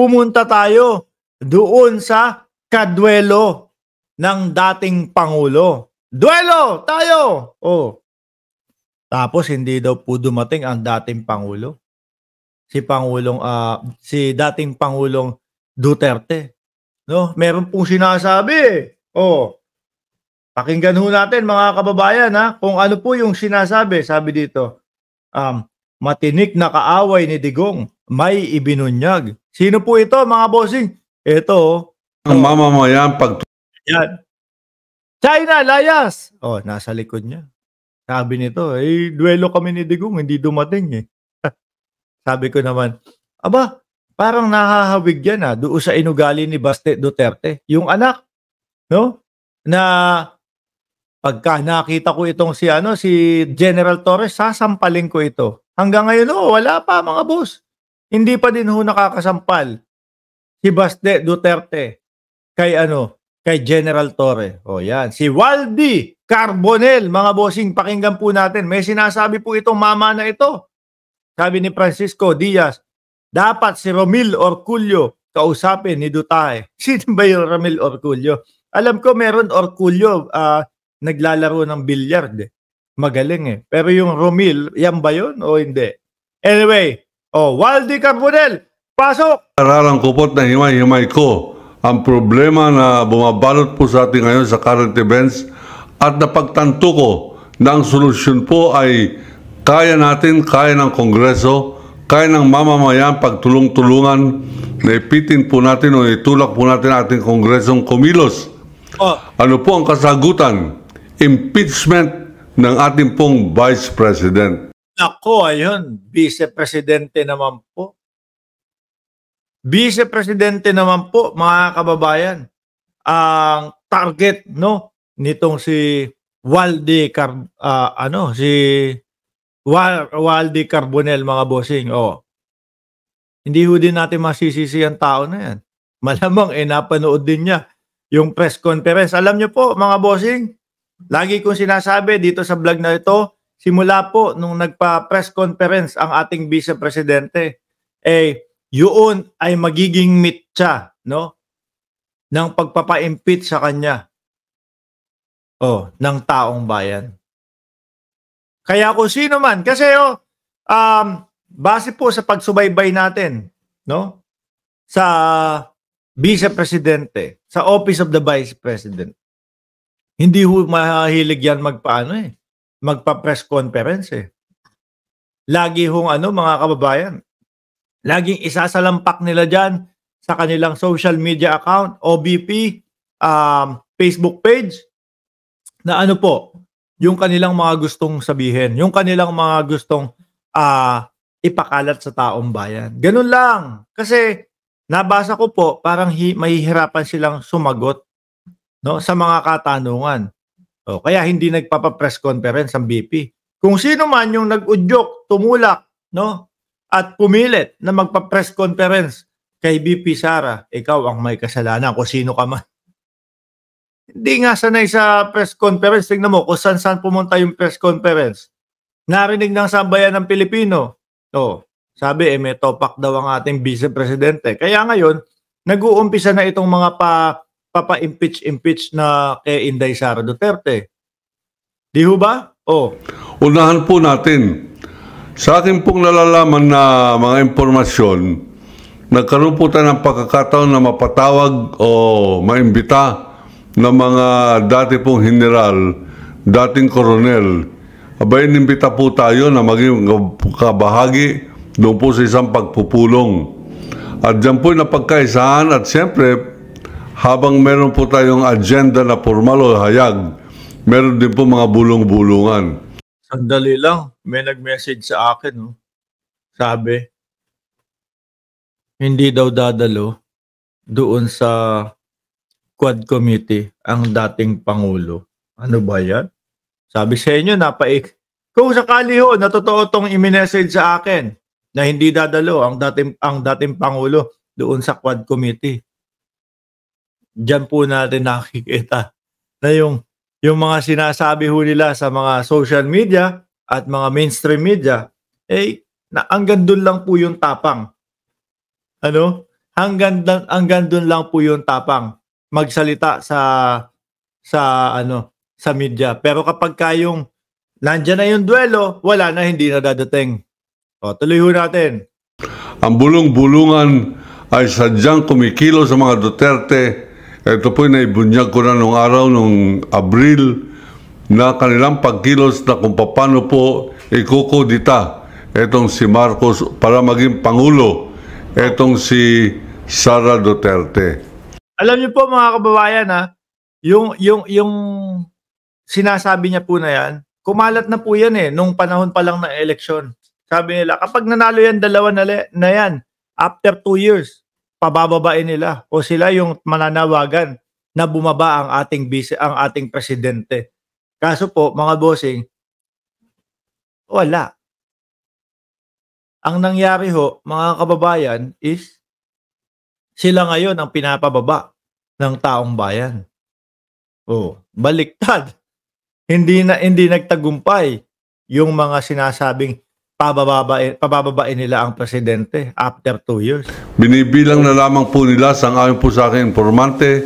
pumunta tayo doon sa kadwelo ng dating Pangulo. Duelo tayo! Oh. Tapos hindi daw po dumating ang dating Pangulo. Si Pangulong uh, si dating Pangulong Duterte. No, meron pong sinasabi. Oh. Pakinggan ho natin mga kababayan ha kung ano po yung sinasabi. Sabi dito. Um, matinik na kaaway ni Digong, may ibinunyag. Sino po ito mga bossing? Ito. Ang oh. mama mo yan pag... Yan. China, layas! Oh, nasa likod niya. Sabi nito, eh, duelo kami ni Digong, hindi dumating eh. Sabi ko naman, aba, parang nahahawig yan ah, doon sa inugali ni Baste Duterte, yung anak, no? Na pagka nakita ko itong si ano si General Torres sasampalin ko ito Hanggang ngayon, oh, wala pa mga boss. Hindi pa din ho nakakasampal si Baste Duterte kay ano, kay General Torre. O oh, yan, si Waldi Carbonel, mga bossing, pakinggan po natin. May sinasabi po itong mama na ito. Sabi ni Francisco Diaz, dapat si Romil Orculio kausapin ni Dutay. Sino ba yung Romil Orculio? Alam ko meron Orculio uh, ah, naglalaro ng billiard. Eh magaling eh. Pero yung Romil, yan ba yun o hindi? Anyway, oh, Waldi Carbonel, pasok! Ararang kupot na himay-himay ko ang problema na bumabalot po sa atin ngayon sa current events at napagtanto ko na ang solusyon po ay kaya natin, kaya ng Kongreso, kaya ng mamamayan pagtulong-tulungan na ipitin po natin o itulak po natin ating Kongresong kumilos. Oh. Ano po ang kasagutan? Impeachment ng ating pong Vice President. Ako, ayun, Vice Presidente naman po. Vice Presidente naman po, mga kababayan, ang target no nitong si Waldi Car uh, ano si Wal Waldi Carbonel mga bossing. Oh. Hindi ho din natin masisisi ang tao na 'yan. Malamang eh napanood din niya yung press conference. Alam niyo po mga bossing, Lagi kong sinasabi dito sa vlog na ito, simula po nung nagpa-press conference ang ating Vice Presidente, eh, yun ay magiging mitya, no? Ng pagpapaimpit sa kanya. Oh, ng taong bayan. Kaya ko sino man, kasi oh, um, base po sa pagsubaybay natin, no? Sa Vice Presidente, sa Office of the Vice President. Hindi ho mahilig yan magpaano eh. Magpa-press conference eh. Lagi hong ano mga kababayan, laging isasalampak nila dyan sa kanilang social media account, OBP, um, Facebook page, na ano po, yung kanilang mga gustong sabihin, yung kanilang mga gustong uh, ipakalat sa taong bayan. Ganun lang. Kasi nabasa ko po, parang hi- mahihirapan silang sumagot no, sa mga katanungan. O, kaya hindi nagpapa-press conference ang BP. Kung sino man yung nag-udyok, tumulak, no, at pumilit na magpa-press conference kay BP Sara, ikaw ang may kasalanan kung sino ka man. Hindi nga sanay sa press conference. Tingnan mo kung saan-saan pumunta yung press conference. Narinig ng sambayan ng Pilipino. O, sabi eh, may topak daw ang ating vice-presidente. Kaya ngayon, nag-uumpisa na itong mga pa papa-impeach-impeach na kay Inday Sara Duterte. Di ho ba? O. Unahan po natin. Sa akin pong nalalaman na mga impormasyon, nagkaroon po tayo ng pagkakataon na mapatawag o maimbita ng mga dati pong general, dating koronel. Abay, inimbita po tayo na maging kabahagi doon po sa isang pagpupulong. At dyan po'y napagkaisahan at siyempre habang meron po tayong agenda na formal o hayag, meron din po mga bulong-bulungan. Sandali lang, may nag-message sa akin. No? Sabi, hindi daw dadalo doon sa quad committee ang dating Pangulo. Ano ba yan? Sabi sa inyo, napaik. Kung sakali ho, natotoo tong i-message sa akin na hindi dadalo ang dating, ang dating Pangulo doon sa quad committee diyan po natin nakikita na yung, yung mga sinasabi ho nila sa mga social media at mga mainstream media, eh, na hanggang doon lang po yung tapang. Ano? Hanggang, hanggang doon lang po yung tapang magsalita sa sa ano sa media. Pero kapag kayong nandiyan na yung duelo, wala na, hindi na dadating. O, tuloy ho natin. Ang bulong-bulungan ay sadyang kumikilo sa mga Duterte ito po naibunyag ko na nung araw, nung Abril, na kanilang pagkilos na kung paano po ikukudita itong si Marcos para maging Pangulo, itong si Sara Duterte. Alam niyo po mga kababayan ha, yung, yung, yung sinasabi niya po na yan, kumalat na po yan eh, nung panahon pa lang ng eleksyon. Sabi nila, kapag nanalo yan dalawa na, na yan, after two years, pabababain nila o sila yung mananawagan na bumaba ang ating vice ang ating presidente. Kaso po mga bossing wala. Ang nangyari ho, mga kababayan, is sila ngayon ang pinapababa ng taong bayan. Oh, baliktad. Hindi na hindi nagtagumpay yung mga sinasabing pabababain, pabababain nila ang presidente after two years. Binibilang na lamang po nila, sangayon po sa akin informante,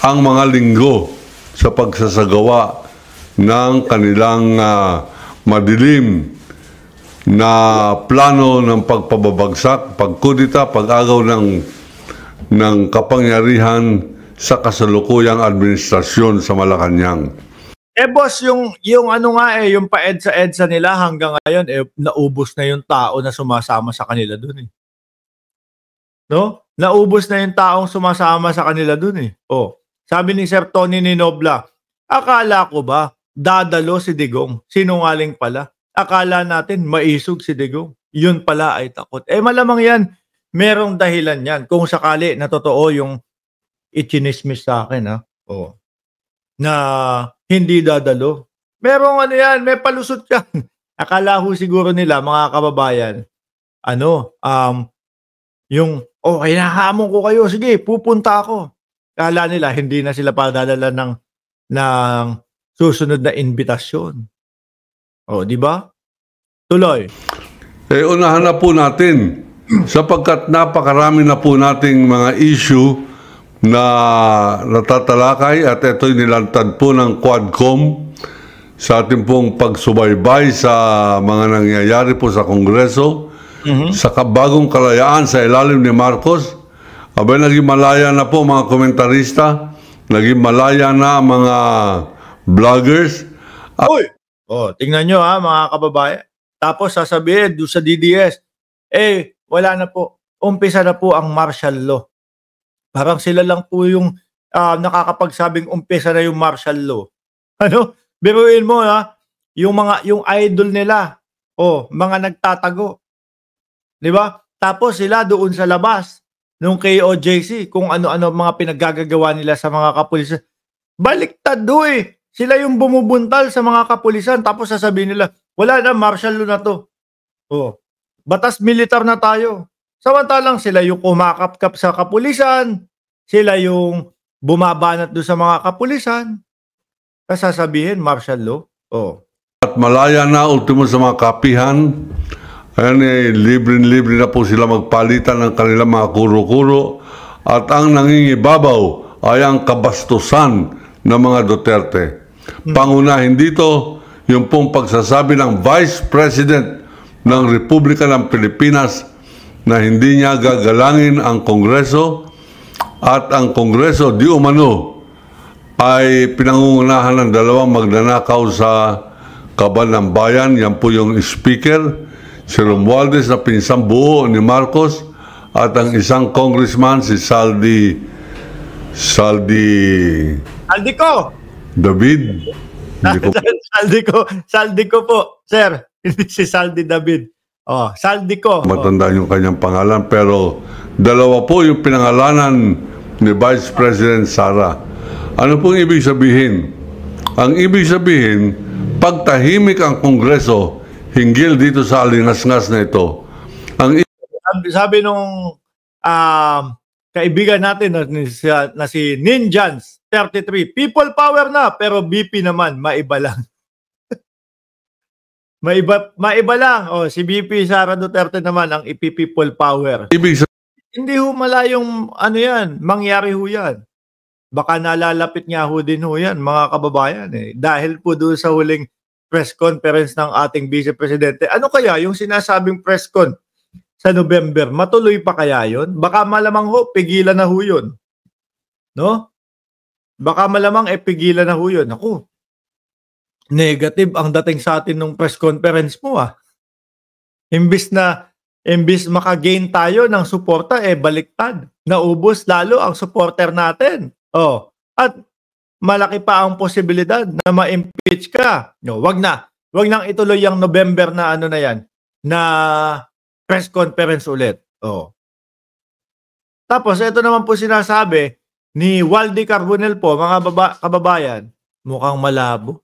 ang mga linggo sa pagsasagawa ng kanilang uh, madilim na plano ng pagpababagsak, pagkudita, pag-agaw ng, ng kapangyarihan sa kasalukuyang administrasyon sa Malacanang. Eh boss, yung yung ano nga eh, yung pa-EDSA EDSA nila hanggang ngayon eh naubos na yung tao na sumasama sa kanila doon eh. No? Naubos na yung taong sumasama sa kanila doon eh. Oh. Sabi ni Sir Tony ni Nobla, akala ko ba dadalo si Digong? Sinungaling pala. Akala natin maisog si Digong. Yun pala ay takot. Eh malamang yan, merong dahilan yan kung sakali na totoo yung ichinismis sa akin ha. Oh na hindi dadalo. Merong ano yan, may palusot yan. Akala ho siguro nila, mga kababayan, ano, um, yung, oh, hinahamon ko kayo, sige, pupunta ako. Kala nila, hindi na sila padadala ng, ng susunod na invitasyon. O, oh, di ba? Tuloy. Eh, unahan na po natin sapagkat napakarami na po nating mga issue na natatalakay at ito'y nilantad po ng Quadcom sa ating pong pagsubaybay sa mga nangyayari po sa Kongreso mm-hmm. sa kabagong kalayaan sa ilalim ni Marcos. Abay, naging malaya na po mga komentarista, naging malaya na mga vloggers. At- Uy! Oh, tingnan nyo ha ah, mga kababayan. Tapos sasabihin doon sa DDS, eh, wala na po. Umpisa na po ang martial law. Parang sila lang po yung uh, nakakapagsabing umpisa na yung martial law. Ano? Biruin mo na yung mga yung idol nila. O, oh, mga nagtatago. 'Di ba? Tapos sila doon sa labas nung KOJC kung ano-ano mga pinaggagawa nila sa mga kapulisan. Baliktad do eh. Sila yung bumubuntal sa mga kapulisan tapos sasabihin nila, wala na martial law na to. Oh, batas militar na tayo. Samantalang sila yung kumakapkap sa kapulisan, sila yung bumabanat doon sa mga kapulisan. Tapos sasabihin, martial law. Oh. At malaya na ultimo sa mga kapihan, ayan eh, libre-libre na po sila magpalitan ng kanilang mga kuro-kuro at ang nangingibabaw ay ang kabastusan ng mga Duterte. Hmm. Pangunahin dito, yung pong pagsasabi ng Vice President ng Republika ng Pilipinas na hindi niya gagalangin ang Kongreso at ang Kongreso di umano ay pinangungunahan ng dalawang magnanakaw sa Kaban ng Bayan. Yan po yung speaker, si Romualdez na pinsang buo ni Marcos at ang isang congressman si Saldi Saldi Saldi ko David Saldi ko Saldi ko po sir hindi si Saldi David Oh, saldi ko. Matandaan oh. yung kanyang pangalan pero dalawa po yung pinangalanan ni Vice President Sara. Ano pong ibig sabihin? Ang ibig sabihin, pagtahimik ang Kongreso hinggil dito sa alingas-ngas na ito. Ang sabi, sabi nung uh, kaibigan natin na, na, na si Ninjans 33, people power na pero BP naman maiba lang. Maiba, maiba lang. O, oh, si VP Sara Duterte naman ang ipipipol power. Ibig Hindi ho malayong ano yan, mangyari ho yan. Baka nalalapit nga ho din ho yan, mga kababayan. Eh. Dahil po doon sa huling press conference ng ating Vice Presidente, ano kaya yung sinasabing press con sa November? Matuloy pa kaya yon? Baka malamang ho, pigilan na ho yun. No? Baka malamang eh, pigilan na ho yun. Ako, negative ang dating sa atin nung press conference mo ah. Imbis na imbis makagain tayo ng suporta eh baliktad. Naubos lalo ang supporter natin. Oh, at malaki pa ang posibilidad na ma-impeach ka. No, wag na. Wag nang ituloy ang November na ano na yan na press conference ulit. Oh. Tapos ito naman po sinasabi ni Waldy Carbonel po, mga baba- kababayan, mukhang malabo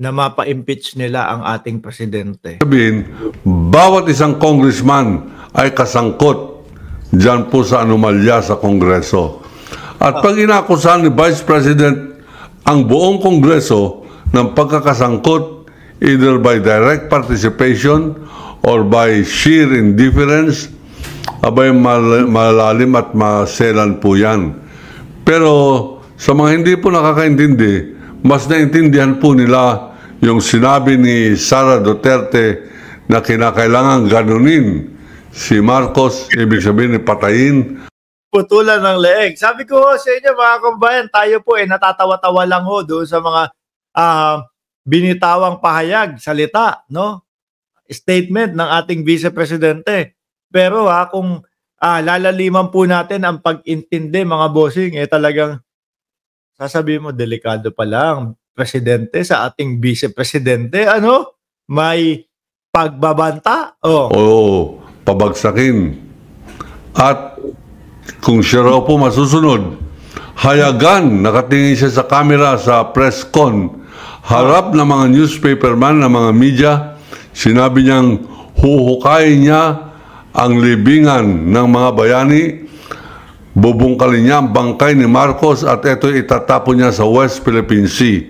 na mapa-impeach nila ang ating presidente. Sabihin, bawat isang congressman ay kasangkot dyan po sa anomalya sa Kongreso. At pag inakusahan ni Vice President ang buong Kongreso ng pagkakasangkot either by direct participation or by sheer indifference, abay malalim at maselan po yan. Pero sa mga hindi po nakakaintindi, mas naintindihan po nila yung sinabi ni Sara Duterte na kinakailangan ganunin si Marcos, ibig sabihin patayin. Putulan ng leeg. Sabi ko sa inyo mga kumbayan, tayo po eh natatawa-tawa lang ho doon sa mga uh, binitawang pahayag, salita, no? Statement ng ating vice presidente. Pero ha, kung ah, lalaliman po natin ang pag-intindi mga bossing, eh talagang sasabihin mo, delikado pa lang, presidente sa ating vice-presidente, ano? May pagbabanta? Oh. Oo, pabagsakin. At kung siya raw po masusunod, hayagan, nakatingin siya sa camera sa press con, harap ng mga newspaper man, ng mga media, sinabi niyang huhukayin niya ang libingan ng mga bayani Bubungkalin niya ang bangkay ni Marcos at ito itatapon niya sa West Philippine Sea.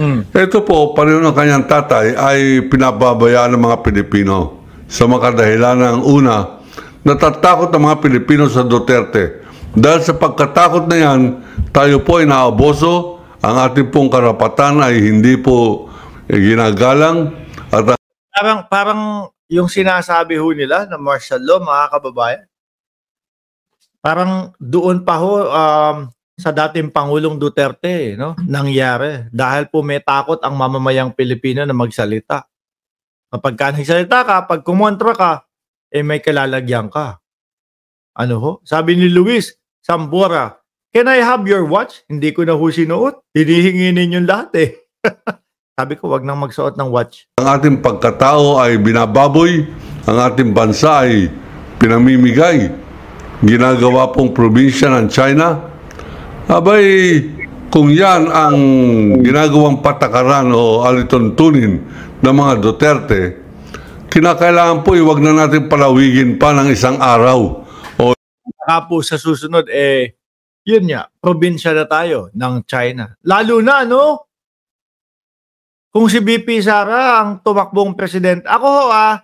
Hmm. Ito po, pareho ng kanyang tatay ay pinababayaan ng mga Pilipino sa mga dahilan ng una, natatakot ang mga Pilipino sa Duterte. Dahil sa pagkatakot na yan, tayo po ay naaboso, ang ating pong karapatan ay hindi po ginagalang. At parang, parang yung sinasabi ho nila na martial law, mga kababayan, parang doon pa ho um, sa dating Pangulong Duterte, no? Hmm. Nangyari dahil po may takot ang mamamayang Pilipino na magsalita. Kapag ka nagsalita ka, pag kumontra ka, eh may kalalagyan ka. Ano ho? Sabi ni Luis Sambora, Can I have your watch? Hindi ko na ho sinuot. Hinihingi ninyong lahat eh. Sabi ko, wag nang magsuot ng watch. Ang ating pagkatao ay binababoy, ang ating bansa ay pinamimigay ginagawa pong probinsya ng China? Abay, kung yan ang ginagawang patakaran o alituntunin ng mga Duterte, kinakailangan po iwag eh, na natin palawigin pa ng isang araw. O... Saka sa susunod, eh, yun nga, probinsya na tayo ng China. Lalo na, no? Kung si BP Sara ang tumakbong president, ako ho ah,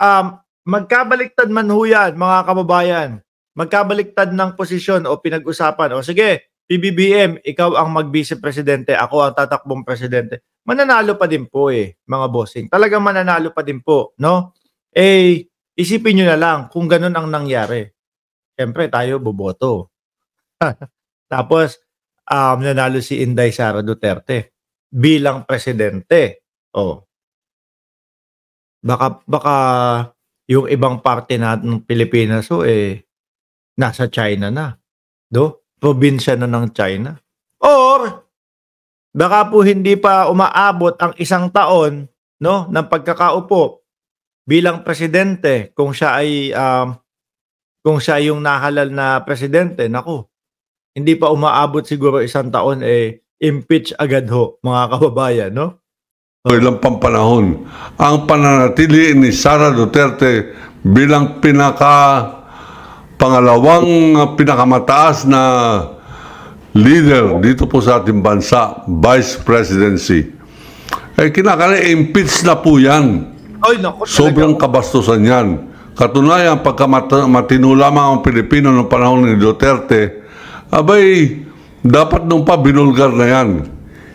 um, magkabaliktad man ho yan, mga kababayan magkabaliktad ng posisyon o pinag-usapan, o sige, PBBM, ikaw ang mag-vice presidente, ako ang tatakbong presidente, mananalo pa din po eh, mga bossing. Talagang mananalo pa din po, no? Eh, isipin nyo na lang kung ganun ang nangyari. Siyempre, tayo boboto. Tapos, um, nanalo si Inday Sara Duterte bilang presidente. Oh. Baka, baka yung ibang parte na ng Pilipinas, so eh, nasa China na. Do? Probinsya na ng China. Or, baka po hindi pa umaabot ang isang taon no, ng pagkakaupo bilang presidente kung siya ay um, kung siya yung nahalal na presidente, nako, hindi pa umaabot siguro isang taon eh impeach agad ho, mga kababayan, no? O ilang pampanahon, ang pananatili ni Sara Duterte bilang pinaka pangalawang pinakamataas na leader dito po sa ating bansa, vice presidency. Eh, kinakala, impeach na po yan. Ay, naku, Sobrang kabastusan yan. Katunayan, pagka mat- matino lamang ang Pilipino noong panahon ni Duterte, abay, dapat nung pa binulgar na yan.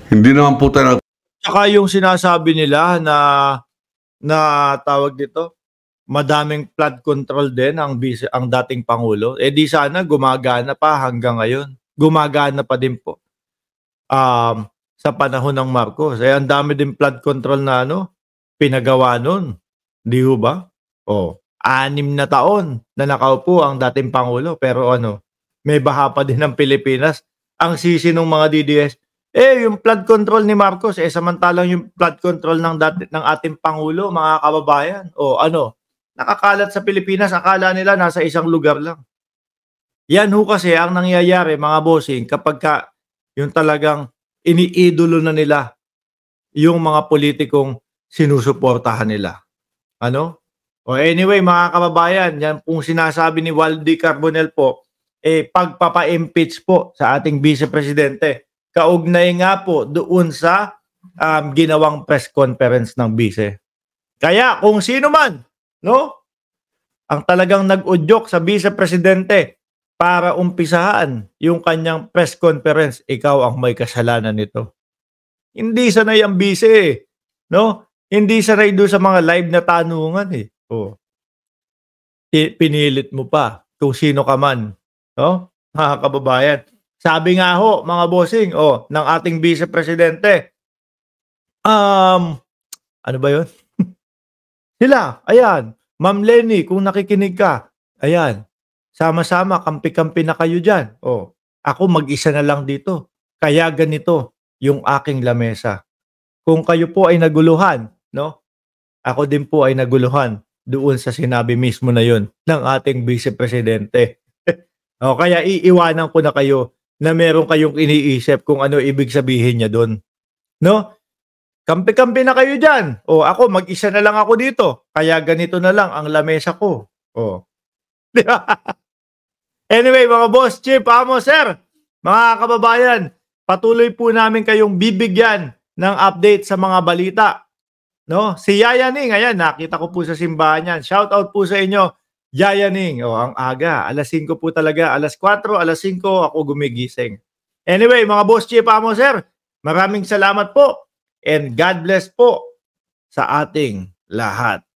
Hindi naman po tayo... Tsaka yung sinasabi nila na na tawag dito, madaming flood control din ang ang dating pangulo. Eh di sana gumagana pa hanggang ngayon. Gumagana pa din po. Um, sa panahon ng Marcos. Eh ang dami din flood control na ano pinagawa noon. Di ho ba? Oh, anim na taon na nakaupo ang dating pangulo pero ano, may baha pa din ng Pilipinas. Ang sisi ng mga DDS, eh yung flood control ni Marcos eh samantalang yung flood control ng dati ng ating pangulo, mga kababayan. Oh, ano, nakakalat sa Pilipinas, akala nila nasa isang lugar lang. Yan ho kasi ang nangyayari mga bossing kapag ka yung talagang iniidolo na nila yung mga politikong sinusuportahan nila. Ano? O anyway mga kababayan, yan pong sinasabi ni Waldi Carbonel po, eh pagpapa-impeach po sa ating vice-presidente. Kaugnay nga po doon sa um, ginawang press conference ng vice. Kaya kung sino man no? Ang talagang nag-udyok sa Vice Presidente para umpisahan yung kanyang press conference, ikaw ang may kasalanan nito. Hindi sanay ang busy eh. No? Hindi sanay doon sa mga live na tanungan eh. Oh. Pinilit mo pa kung sino ka man. No? Mga kababayan. Sabi nga ho, mga bossing, oh, ng ating vice presidente, um, ano ba 'yon? Sila, ayan. Ma'am Lenny, kung nakikinig ka, ayan. Sama-sama, kampi-kampi na kayo dyan. O, oh, ako mag-isa na lang dito. Kaya ganito yung aking lamesa. Kung kayo po ay naguluhan, no? Ako din po ay naguluhan doon sa sinabi mismo na yon ng ating vice presidente. o, kaya iiwanan ko na kayo na meron kayong iniisip kung ano ibig sabihin niya doon. No? Kampi-kampi na kayo dyan. O ako, mag-isa na lang ako dito. Kaya ganito na lang ang lamesa ko. O. Di ba? Anyway, mga boss, chief, Amo, sir, mga kababayan, patuloy po namin kayong bibigyan ng update sa mga balita. No? Si Yayaning, ayan, nakita ko po sa simbahan yan. Shout out po sa inyo, Yayaning. O, ang aga. Alas 5 po talaga. Alas 4, alas 5, ako gumigising. Anyway, mga boss, chief, Amo, sir, maraming salamat po And God bless po sa ating lahat.